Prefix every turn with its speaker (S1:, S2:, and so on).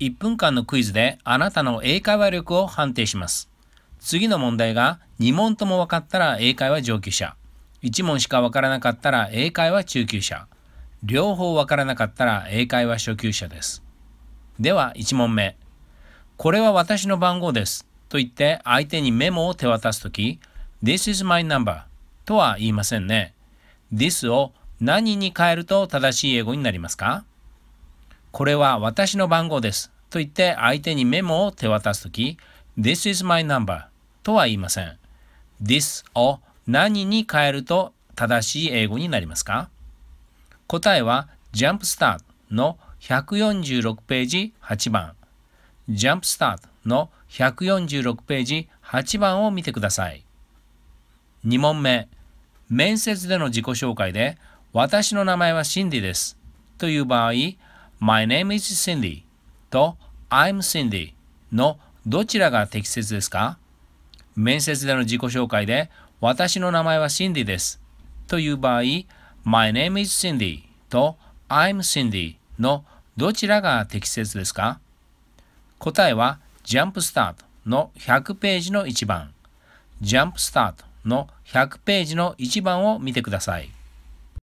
S1: 1分間のクイズであなたの英会話力を判定します。次の問題が2問とも分かったら英会話上級者。1問しか分からなかったら英会話中級者。両方分からなかったら英会話初級者です。では1問目。これは私の番号です。と言って相手にメモを手渡すとき、This is my number とは言いませんね。This を何に変えると正しい英語になりますかこれは私の番号です。と言って相手にメモを手渡すとき、This is my number とは言いません。This を何に変えると正しい英語になりますか答えは Jump Start の146ページ8番 Jump Start の146ページ8番を見てください2問目面接での自己紹介で私の名前はシンディですという場合 My name is Cindy と I'm Cindy のどちらが適切ですか面接での自己紹介で私の名前は Cindy ですという場合 My name is Cindy と I'm Cindy のどちらが適切ですか答えは Jump Start の100ページの1番 Jump Start の100ページの1番を見てください。